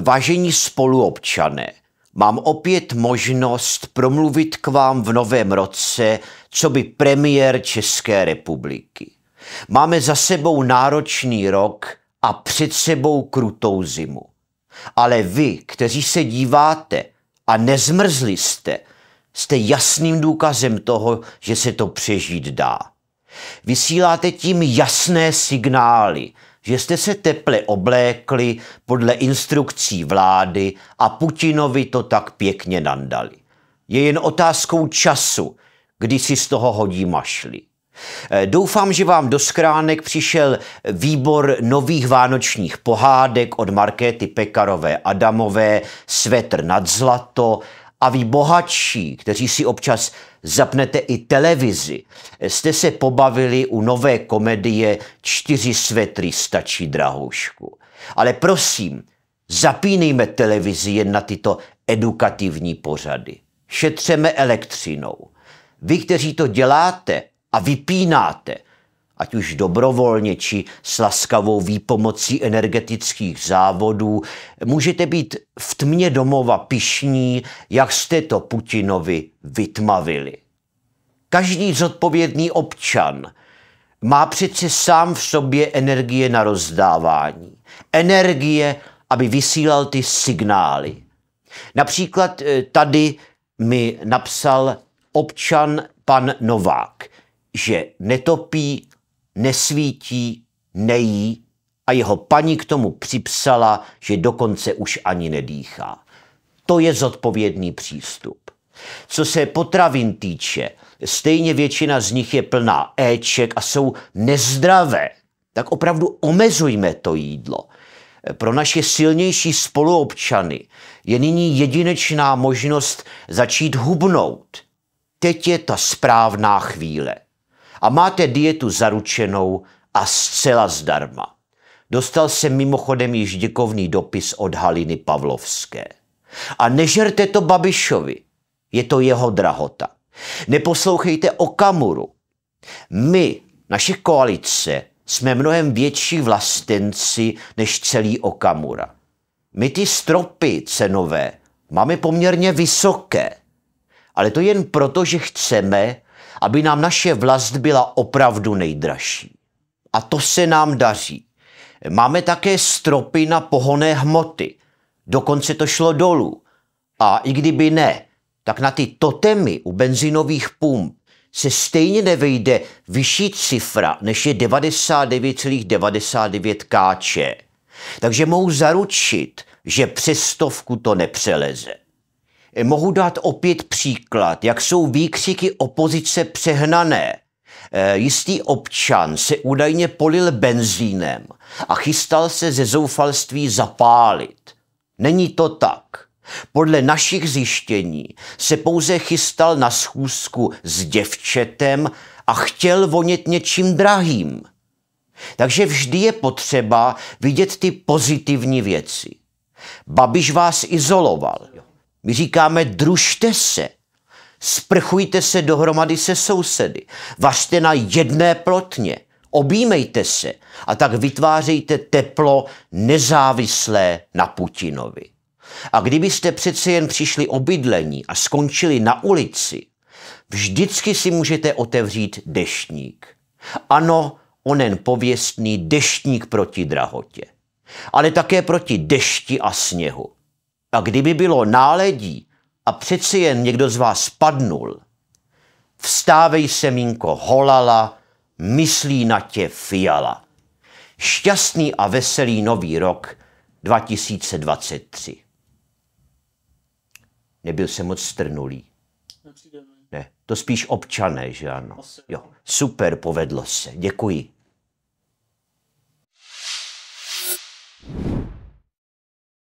Vážení spoluobčané, mám opět možnost promluvit k vám v novém roce, co by premiér České republiky. Máme za sebou náročný rok a před sebou krutou zimu. Ale vy, kteří se díváte a nezmrzli jste, jste jasným důkazem toho, že se to přežít dá. Vysíláte tím jasné signály, že jste se teple oblékli podle instrukcí vlády a Putinovi to tak pěkně nandali. Je jen otázkou času, kdy si z toho hodí mašli. Eh, doufám, že vám do skránek přišel výbor nových vánočních pohádek od Markéty Pekarové Adamové, Svetr nad zlato a vy bohatší, kteří si občas zapnete i televizi, jste se pobavili u nové komedie Čtyři svetry stačí drahoušku. Ale prosím, zapínejme televizi jen na tyto edukativní pořady. Šetřeme elektřinou. Vy, kteří to děláte a vypínáte – ať už dobrovolně či s laskavou výpomocí energetických závodů. Můžete být v tmě domova pišní, jak jste to Putinovi vytmavili. Každý zodpovědný občan má přece sám v sobě energie na rozdávání. Energie, aby vysílal ty signály. Například eh, tady mi napsal občan pan Novák, že netopí nesvítí, nejí a jeho paní k tomu připsala, že dokonce už ani nedýchá. To je zodpovědný přístup. Co se potravin týče, stejně většina z nich je plná éček a jsou nezdravé. Tak opravdu omezujme to jídlo. Pro naše silnější spoluobčany je nyní jedinečná možnost začít hubnout. Teď je ta správná chvíle a máte dietu zaručenou a zcela zdarma. Dostal se mimochodem již děkovný dopis od Haliny Pavlovské. A nežerte to Babišovi, je to jeho drahota. Neposlouchejte o Kamuru. My, naše koalice, jsme mnohem větší vlastenci než celý Okamura. My ty stropy cenové máme poměrně vysoké, ale to jen proto, že chceme, aby nám naše vlast byla opravdu nejdražší. A to se nám daří. Máme také stropy na pohonné hmoty. Dokonce to šlo dolů. A i kdyby ne, tak na ty totemy u benzinových pump se stejně nevejde vyšší cifra, než je 99,99 kč. Takže mohu zaručit, že přes stovku to nepřeleze. Eh, mohu dát opět příklad, jak jsou výkřiky opozice přehnané. Eh, jistý občan se údajně polil benzínem a chystal se ze zoufalství zapálit. Není to tak. Podle našich zjištění se pouze chystal na schůzku s děvčetem a chtěl vonět něčím drahým. Takže vždy je potřeba vidět ty pozitivní věci. Babiš vás izoloval. My říkáme, družte se, sprchujte se dohromady se sousedy, vařte na jedné plotně, objímejte se a tak vytvářejte teplo nezávislé na Putinovi. A kdybyste přece jen přišli o bydlení a skončili na ulici, vždycky si můžete otevřít deštník. Ano, onen pověstný deštník proti drahotě, ale také proti dešti a sněhu. A kdyby bylo náledí a přeci jen někdo z vás spadnul, vstávej semínko holala, myslí na tě fiala. Šťastný a veselý nový rok 2023. Nebyl jsem moc strnulý. Ne, to spíš občané, že ano. Jo, super, povedlo se. Děkuji.